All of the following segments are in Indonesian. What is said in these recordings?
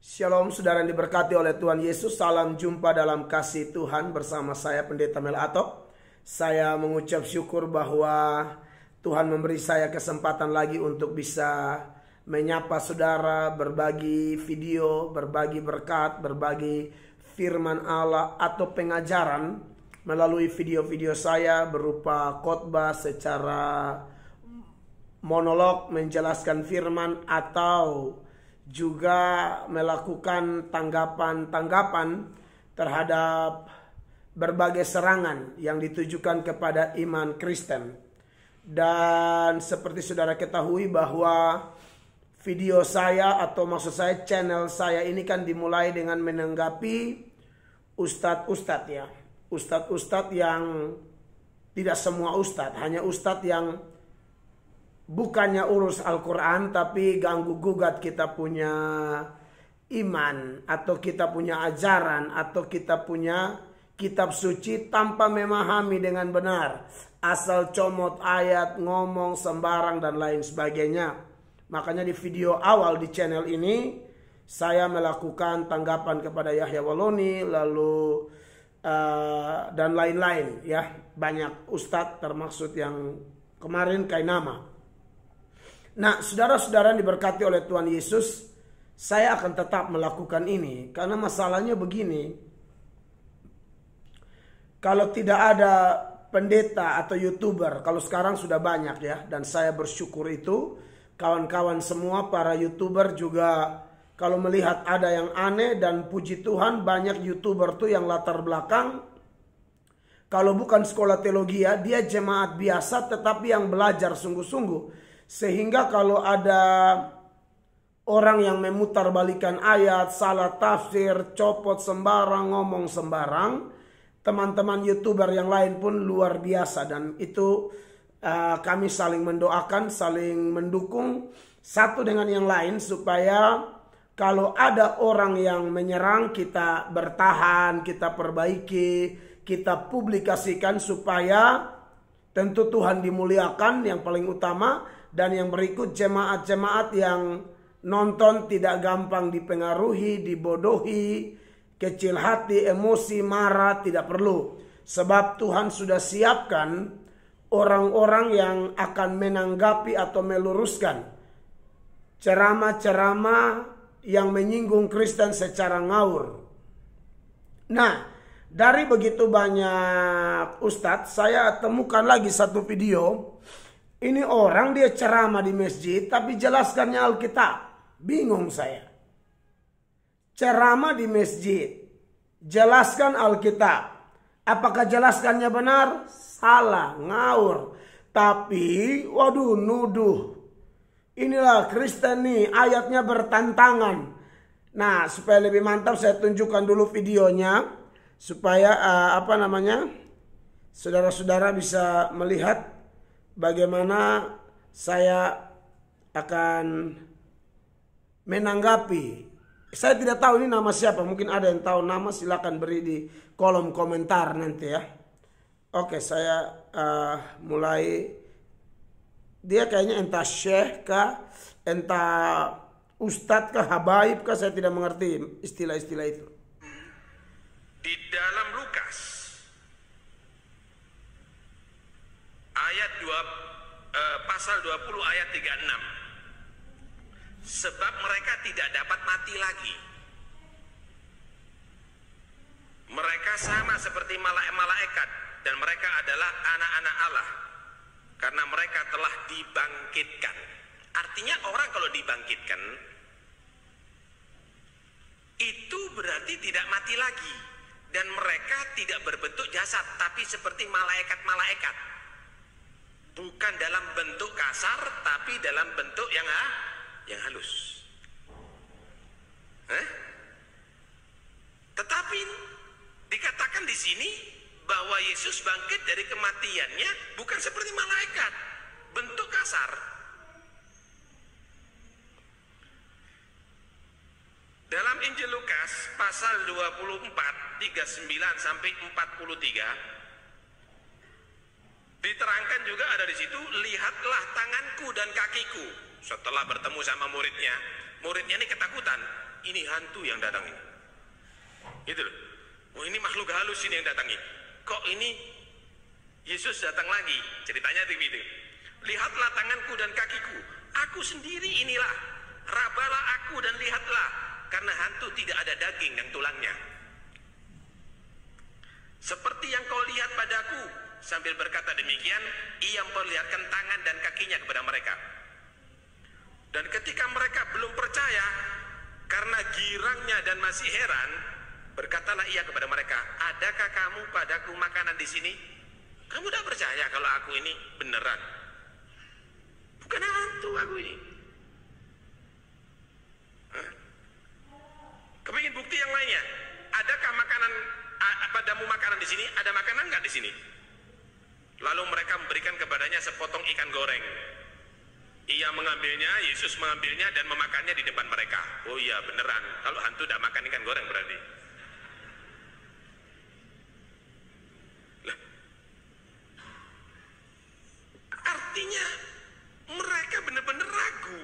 Shalom saudara yang diberkati oleh Tuhan Yesus. Salam jumpa dalam kasih Tuhan bersama saya Pendeta Mel Atok Saya mengucap syukur bahwa Tuhan memberi saya kesempatan lagi untuk bisa menyapa saudara, berbagi video, berbagi berkat, berbagi firman Allah atau pengajaran melalui video-video saya berupa khotbah secara monolog menjelaskan firman atau juga melakukan tanggapan-tanggapan terhadap berbagai serangan yang ditujukan kepada iman Kristen. Dan seperti saudara ketahui bahwa video saya atau maksud saya channel saya ini kan dimulai dengan menanggapi ustadz-ustadz ya. Ustadz-ustadz yang tidak semua ustadz, hanya ustadz yang bukannya urus Al-Quran tapi ganggu gugat kita punya iman atau kita punya ajaran atau kita punya kitab suci tanpa memahami dengan benar asal comot ayat ngomong sembarang dan lain sebagainya makanya di video awal di channel ini saya melakukan tanggapan kepada Yahya Waloni lalu uh, dan lain-lain ya banyak ustadz termaksud yang kemarin kainama Nah, saudara-saudara diberkati oleh Tuhan Yesus, saya akan tetap melakukan ini karena masalahnya begini. Kalau tidak ada pendeta atau youtuber, kalau sekarang sudah banyak ya, dan saya bersyukur itu kawan-kawan semua para youtuber juga kalau melihat ada yang aneh dan puji Tuhan banyak youtuber tuh yang latar belakang kalau bukan sekolah teologi ya, dia jemaat biasa tetapi yang belajar sungguh-sungguh sehingga kalau ada orang yang memutarbalikan ayat, salah tafsir, copot sembarang, ngomong sembarang, teman-teman youtuber yang lain pun luar biasa dan itu uh, kami saling mendoakan, saling mendukung satu dengan yang lain supaya kalau ada orang yang menyerang kita bertahan, kita perbaiki, kita publikasikan supaya tentu Tuhan dimuliakan yang paling utama dan yang berikut jemaat-jemaat yang nonton tidak gampang dipengaruhi, dibodohi, kecil hati, emosi, marah tidak perlu. Sebab Tuhan sudah siapkan orang-orang yang akan menanggapi atau meluruskan ceramah-ceramah yang menyinggung Kristen secara ngawur. Nah, dari begitu banyak ustadz, saya temukan lagi satu video ini orang dia ceramah di masjid tapi jelaskannya Alkitab. Bingung saya. Ceramah di masjid. Jelaskan Alkitab. Apakah jelaskannya benar? Salah, ngawur. Tapi, waduh, nuduh. Inilah Kristen nih, ayatnya bertantangan. Nah, supaya lebih mantap saya tunjukkan dulu videonya. Supaya, uh, apa namanya, saudara-saudara bisa melihat bagaimana saya akan menanggapi. Saya tidak tahu ini nama siapa, mungkin ada yang tahu nama silahkan beri di kolom komentar nanti ya. Oke, saya uh, mulai. Dia kayaknya entah syekh kah, entah ustadz kah, habaib kah, saya tidak mengerti istilah-istilah itu. Di dalam Eh, pasal 20 ayat 36. Sebab mereka tidak dapat mati lagi. Mereka sama seperti malaikat dan mereka adalah anak-anak Allah karena mereka telah dibangkitkan. Artinya orang kalau dibangkitkan itu berarti tidak mati lagi dan mereka tidak berbentuk jasad tapi seperti malaikat-malaikat bukan dalam bentuk kasar tapi dalam bentuk yang ah, yang halus eh? tetapi dikatakan di sini bahwa Yesus bangkit dari kematiannya bukan seperti malaikat bentuk kasar dalam Injil Lukas pasal 24 39 sampai 43 Diterangkan juga ada di situ, lihatlah tanganku dan kakiku. Setelah bertemu sama muridnya, muridnya ini ketakutan. Ini hantu yang datang ini. Gitu loh. Oh ini makhluk halus ini yang datang ini. Kok ini Yesus datang lagi? Ceritanya video. Gitu. Lihatlah tanganku dan kakiku. Aku sendiri inilah. Rabalah aku dan lihatlah. Karena hantu tidak ada daging dan tulangnya. Seperti yang kau lihat padaku, Sambil berkata demikian, ia memperlihatkan tangan dan kakinya kepada mereka. Dan ketika mereka belum percaya, karena girangnya dan masih heran, berkatalah ia kepada mereka, adakah kamu padaku makanan di sini? Kamu tidak percaya kalau aku ini beneran? Bukan hantu aku ini. Kepingin bukti yang lainnya? Adakah makanan padamu makanan di sini? Ada makanan nggak di sini? Lalu mereka memberikan kepadanya sepotong ikan goreng. Ia mengambilnya, Yesus mengambilnya dan memakannya di depan mereka. Oh iya beneran, kalau hantu tidak makan ikan goreng berarti. Lah. Artinya mereka benar-benar ragu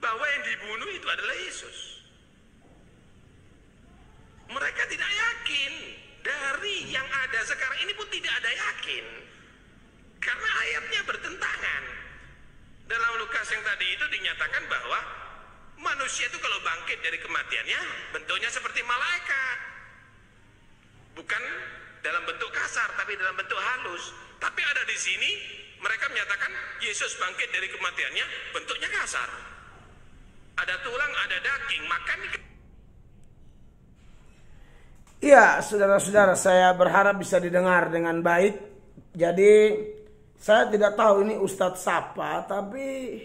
bahwa yang dibunuh itu adalah Yesus. yakin karena ayatnya bertentangan. Dalam Lukas yang tadi itu dinyatakan bahwa manusia itu kalau bangkit dari kematiannya bentuknya seperti malaikat. Bukan dalam bentuk kasar tapi dalam bentuk halus. Tapi ada di sini mereka menyatakan Yesus bangkit dari kematiannya bentuknya kasar. Ada tulang, ada daging, makan Ya, saudara-saudara, saya berharap bisa didengar dengan baik jadi saya tidak tahu ini Ustadz siapa, tapi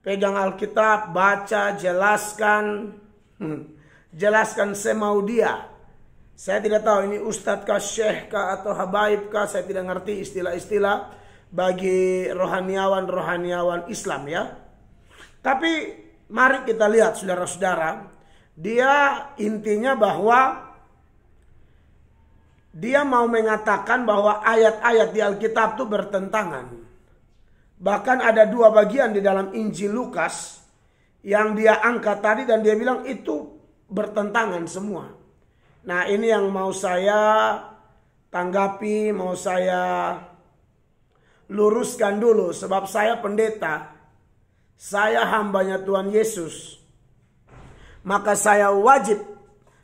pegang Alkitab, baca, jelaskan, hmm, jelaskan semau dia. Saya tidak tahu ini Ustadz kah, Syekh kah, atau Habaib kah, saya tidak ngerti istilah-istilah bagi rohaniawan-rohaniawan Islam ya. Tapi mari kita lihat saudara-saudara, dia intinya bahwa dia mau mengatakan bahwa ayat-ayat di Alkitab itu bertentangan. Bahkan ada dua bagian di dalam Injil Lukas yang dia angkat tadi dan dia bilang itu bertentangan semua. Nah ini yang mau saya tanggapi, mau saya luruskan dulu sebab saya pendeta, saya hambanya Tuhan Yesus. Maka saya wajib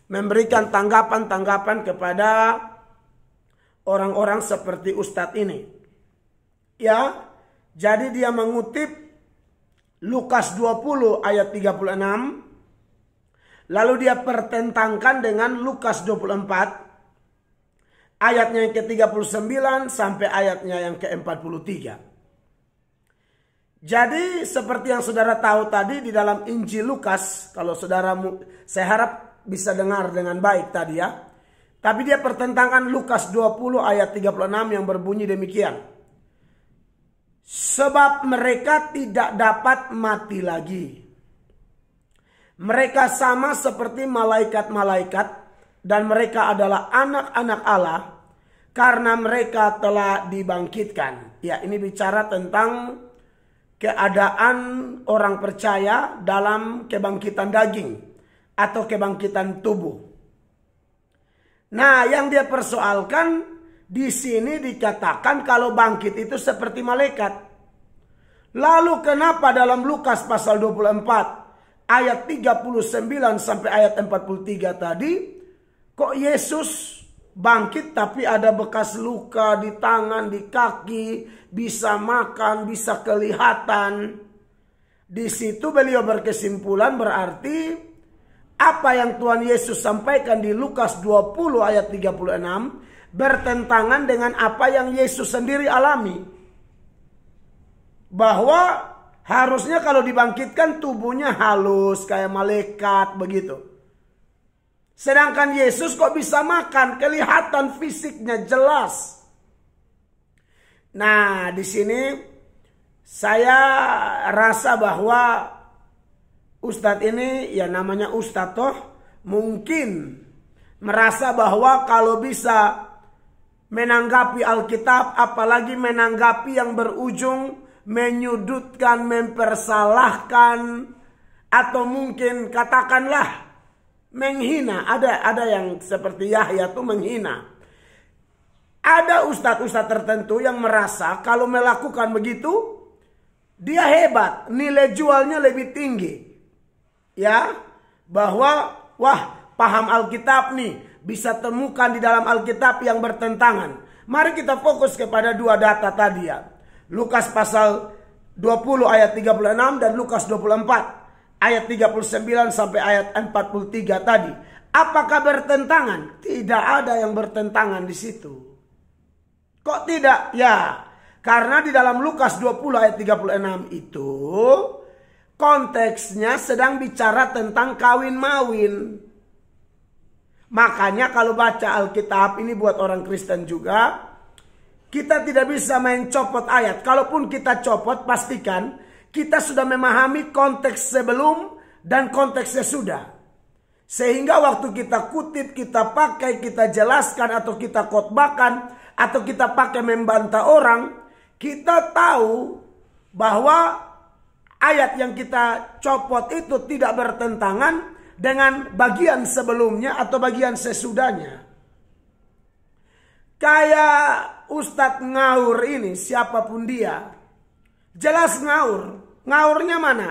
memberikan tanggapan-tanggapan kepada orang-orang seperti ustadz ini. Ya, jadi dia mengutip Lukas 20 ayat 36 lalu dia pertentangkan dengan Lukas 24 ayatnya yang ke-39 sampai ayatnya yang ke-43. Jadi seperti yang saudara tahu tadi di dalam Injil Lukas, kalau saudara saya harap bisa dengar dengan baik tadi ya. Tapi dia pertentangkan Lukas 20 ayat 36 yang berbunyi demikian. Sebab mereka tidak dapat mati lagi. Mereka sama seperti malaikat-malaikat dan mereka adalah anak-anak Allah karena mereka telah dibangkitkan. Ya, ini bicara tentang keadaan orang percaya dalam kebangkitan daging atau kebangkitan tubuh. Nah, yang dia persoalkan di sini dikatakan kalau bangkit itu seperti malaikat. Lalu kenapa dalam Lukas pasal 24 ayat 39 sampai ayat 43 tadi kok Yesus bangkit tapi ada bekas luka di tangan, di kaki, bisa makan, bisa kelihatan. Di situ beliau berkesimpulan berarti apa yang Tuhan Yesus sampaikan di Lukas 20 ayat 36 bertentangan dengan apa yang Yesus sendiri alami. Bahwa harusnya kalau dibangkitkan tubuhnya halus kayak malaikat begitu. Sedangkan Yesus kok bisa makan, kelihatan fisiknya jelas. Nah, di sini saya rasa bahwa Ustadz ini ya namanya Ustadz toh mungkin merasa bahwa kalau bisa menanggapi Alkitab apalagi menanggapi yang berujung menyudutkan, mempersalahkan atau mungkin katakanlah menghina. Ada ada yang seperti Yahya tuh menghina. Ada ustadz-ustadz tertentu yang merasa kalau melakukan begitu dia hebat, nilai jualnya lebih tinggi ya bahwa wah paham Alkitab nih bisa temukan di dalam Alkitab yang bertentangan. Mari kita fokus kepada dua data tadi ya. Lukas pasal 20 ayat 36 dan Lukas 24 ayat 39 sampai ayat 43 tadi. Apakah bertentangan? Tidak ada yang bertentangan di situ. Kok tidak? Ya, karena di dalam Lukas 20 ayat 36 itu konteksnya sedang bicara tentang kawin mawin. Makanya kalau baca Alkitab ini buat orang Kristen juga, kita tidak bisa main copot ayat. Kalaupun kita copot, pastikan kita sudah memahami konteks sebelum dan konteksnya sudah. Sehingga waktu kita kutip, kita pakai, kita jelaskan atau kita kotbakan atau kita pakai membantah orang, kita tahu bahwa ayat yang kita copot itu tidak bertentangan dengan bagian sebelumnya atau bagian sesudahnya. Kayak Ustadz Ngaur ini, siapapun dia, jelas ngaur. Ngaurnya mana?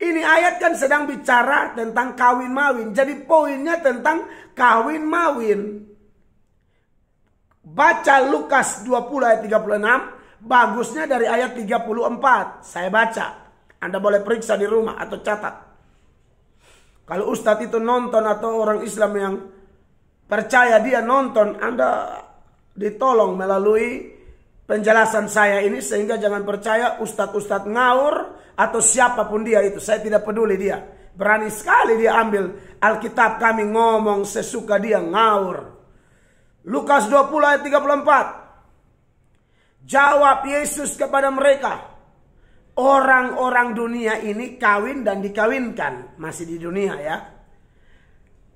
Ini ayat kan sedang bicara tentang kawin mawin. Jadi poinnya tentang kawin mawin. Baca Lukas 20 ayat 36. Bagusnya dari ayat 34. Saya baca. Anda boleh periksa di rumah atau catat. Kalau ustadz itu nonton atau orang Islam yang percaya dia nonton, Anda ditolong melalui penjelasan saya ini sehingga jangan percaya ustadz-ustadz ngaur atau siapapun dia itu. Saya tidak peduli dia. Berani sekali dia ambil Alkitab kami ngomong sesuka dia ngaur. Lukas 20 ayat 34. Jawab Yesus kepada mereka, orang-orang dunia ini kawin dan dikawinkan, masih di dunia ya.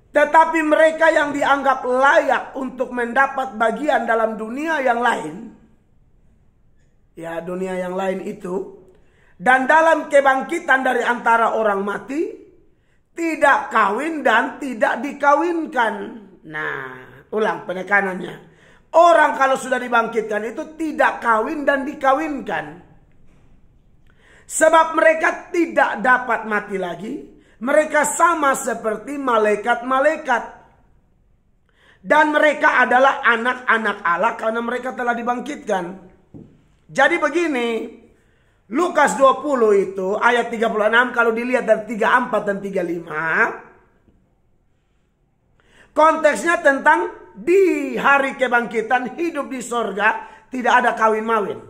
Tetapi mereka yang dianggap layak untuk mendapat bagian dalam dunia yang lain, ya dunia yang lain itu, dan dalam kebangkitan dari antara orang mati, tidak kawin dan tidak dikawinkan. Nah, ulang penekanannya Orang kalau sudah dibangkitkan itu tidak kawin dan dikawinkan. Sebab mereka tidak dapat mati lagi. Mereka sama seperti malaikat-malaikat. Dan mereka adalah anak-anak Allah karena mereka telah dibangkitkan. Jadi begini, Lukas 20 itu ayat 36 kalau dilihat dari 34 dan 35. Konteksnya tentang di hari kebangkitan hidup di sorga tidak ada kawin mawin.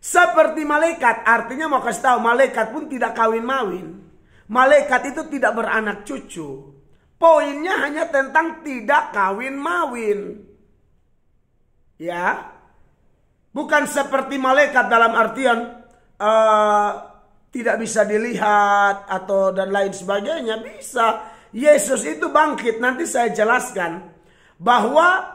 Seperti malaikat, artinya mau kasih tahu malaikat pun tidak kawin mawin. Malaikat itu tidak beranak cucu. Poinnya hanya tentang tidak kawin mawin. Ya. Bukan seperti malaikat dalam artian uh, tidak bisa dilihat atau dan lain sebagainya bisa Yesus itu bangkit. Nanti saya jelaskan bahwa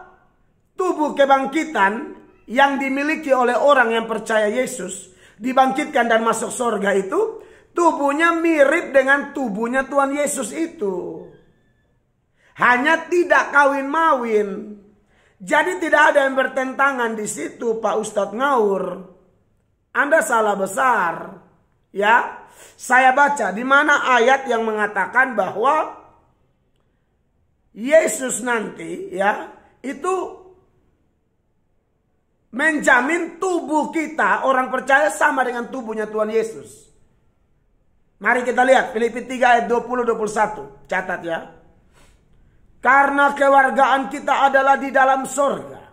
tubuh kebangkitan yang dimiliki oleh orang yang percaya Yesus dibangkitkan dan masuk surga itu tubuhnya mirip dengan tubuhnya Tuhan Yesus itu. Hanya tidak kawin mawin. Jadi tidak ada yang bertentangan di situ Pak Ustadz Ngaur. Anda salah besar. Ya, saya baca di mana ayat yang mengatakan bahwa Yesus nanti ya itu menjamin tubuh kita orang percaya sama dengan tubuhnya Tuhan Yesus. Mari kita lihat Filipi 3 ayat 20 21. Catat ya. Karena kewargaan kita adalah di dalam sorga.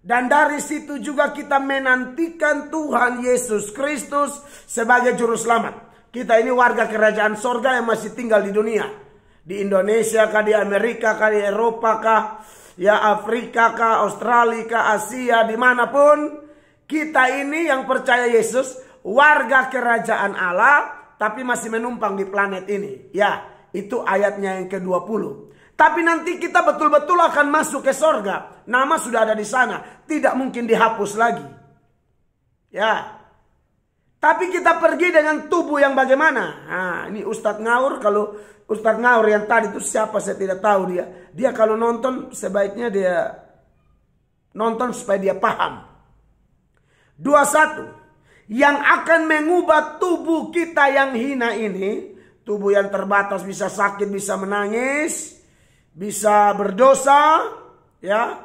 Dan dari situ juga kita menantikan Tuhan Yesus Kristus sebagai juru selamat. Kita ini warga kerajaan sorga yang masih tinggal di dunia di Indonesia kah di Amerika kah di Eropa kah ya Afrika kah Australia kah Asia dimanapun kita ini yang percaya Yesus warga kerajaan Allah tapi masih menumpang di planet ini ya itu ayatnya yang ke-20 tapi nanti kita betul-betul akan masuk ke sorga. Nama sudah ada di sana. Tidak mungkin dihapus lagi. Ya, tapi kita pergi dengan tubuh yang bagaimana? Nah, ini Ustadz Ngaur kalau Ustadz Ngaur yang tadi itu siapa saya tidak tahu dia. Dia kalau nonton sebaiknya dia nonton supaya dia paham. Dua satu Yang akan mengubah tubuh kita yang hina ini, tubuh yang terbatas bisa sakit, bisa menangis, bisa berdosa, ya.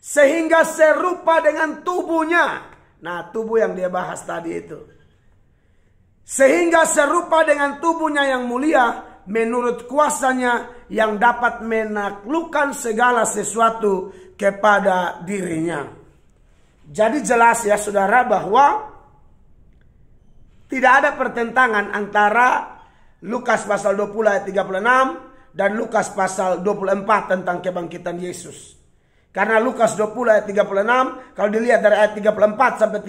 Sehingga serupa dengan tubuhnya. Nah, tubuh yang dia bahas tadi itu sehingga serupa dengan tubuhnya yang mulia menurut kuasanya yang dapat menaklukkan segala sesuatu kepada dirinya. Jadi jelas ya saudara bahwa tidak ada pertentangan antara Lukas pasal 20 ayat 36 dan Lukas pasal 24 tentang kebangkitan Yesus. Karena Lukas 20 ayat 36, kalau dilihat dari ayat 34 sampai 36,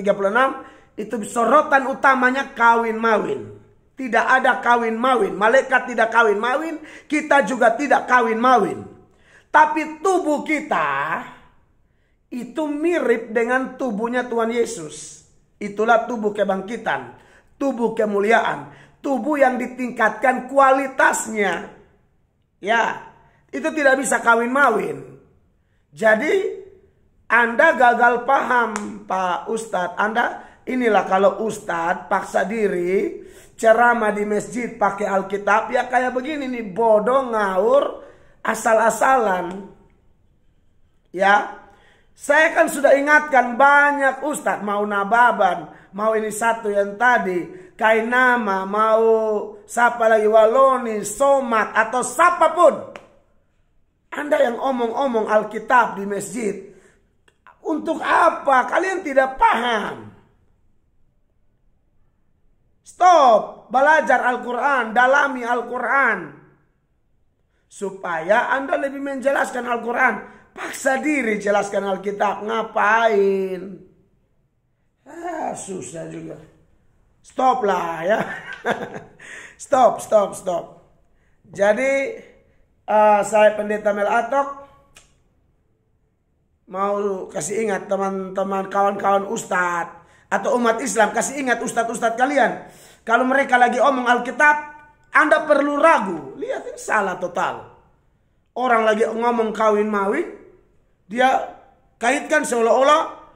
itu sorotan utamanya kawin mawin. Tidak ada kawin mawin. Malaikat tidak kawin mawin. Kita juga tidak kawin mawin. Tapi tubuh kita itu mirip dengan tubuhnya Tuhan Yesus. Itulah tubuh kebangkitan. Tubuh kemuliaan. Tubuh yang ditingkatkan kualitasnya. Ya. Itu tidak bisa kawin mawin. Jadi anda gagal paham Pak Ustadz. Anda Inilah kalau ustadz paksa diri ceramah di masjid pakai Alkitab ya kayak begini nih bodoh ngaur asal-asalan. Ya. Saya kan sudah ingatkan banyak ustadz mau nababan, mau ini satu yang tadi, kainama, mau siapa lagi waloni, somat atau siapapun. Anda yang omong-omong Alkitab di masjid, untuk apa? Kalian tidak paham. Stop belajar Al-Quran, dalami Al-Quran. Supaya Anda lebih menjelaskan Al-Quran. Paksa diri jelaskan Alkitab. Ngapain? Ah, susah juga. Stop lah ya. stop, stop, stop. Jadi uh, saya pendeta Mel Atok mau kasih ingat teman-teman kawan-kawan Ustadz atau umat Islam kasih ingat ustadz-ustadz kalian kalau mereka lagi omong Alkitab anda perlu ragu lihat ini salah total orang lagi ngomong kawin mawin dia kaitkan seolah-olah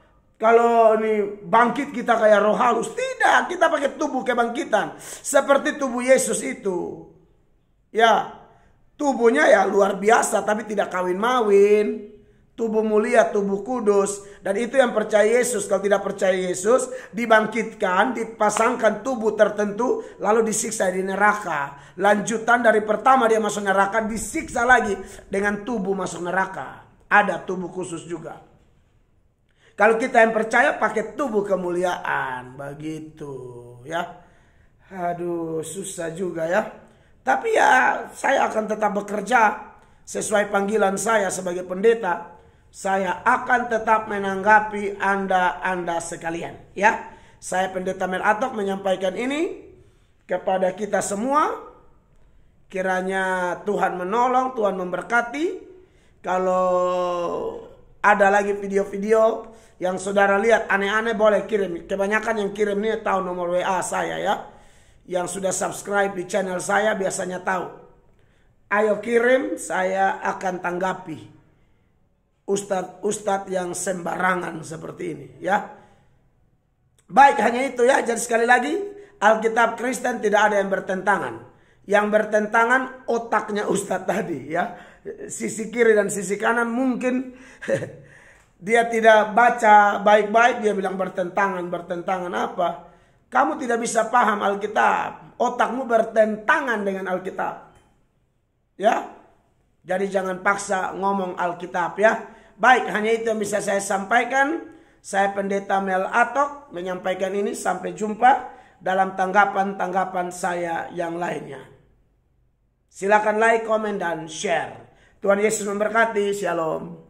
kalau ini bangkit kita kayak roh halus tidak kita pakai tubuh kebangkitan seperti tubuh Yesus itu ya tubuhnya ya luar biasa tapi tidak kawin mawin tubuh mulia, tubuh kudus. Dan itu yang percaya Yesus. Kalau tidak percaya Yesus, dibangkitkan, dipasangkan tubuh tertentu, lalu disiksa di neraka. Lanjutan dari pertama dia masuk neraka, disiksa lagi dengan tubuh masuk neraka. Ada tubuh khusus juga. Kalau kita yang percaya pakai tubuh kemuliaan, begitu ya. Aduh, susah juga ya. Tapi ya saya akan tetap bekerja sesuai panggilan saya sebagai pendeta saya akan tetap menanggapi Anda-Anda sekalian. Ya, saya Pendeta Mel Atok menyampaikan ini kepada kita semua. Kiranya Tuhan menolong, Tuhan memberkati. Kalau ada lagi video-video yang saudara lihat aneh-aneh boleh kirim. Kebanyakan yang kirim ini tahu nomor WA saya ya. Yang sudah subscribe di channel saya biasanya tahu. Ayo kirim, saya akan tanggapi ustadz-ustadz yang sembarangan seperti ini ya. Baik hanya itu ya. Jadi sekali lagi Alkitab Kristen tidak ada yang bertentangan. Yang bertentangan otaknya ustadz tadi ya. Sisi kiri dan sisi kanan mungkin dia tidak baca baik-baik dia bilang bertentangan bertentangan apa? Kamu tidak bisa paham Alkitab. Otakmu bertentangan dengan Alkitab. Ya. Jadi jangan paksa ngomong Alkitab ya. Baik, hanya itu yang bisa saya sampaikan. Saya Pendeta Mel Atok menyampaikan ini. Sampai jumpa dalam tanggapan-tanggapan saya yang lainnya. Silakan like, komen, dan share. Tuhan Yesus memberkati. Shalom.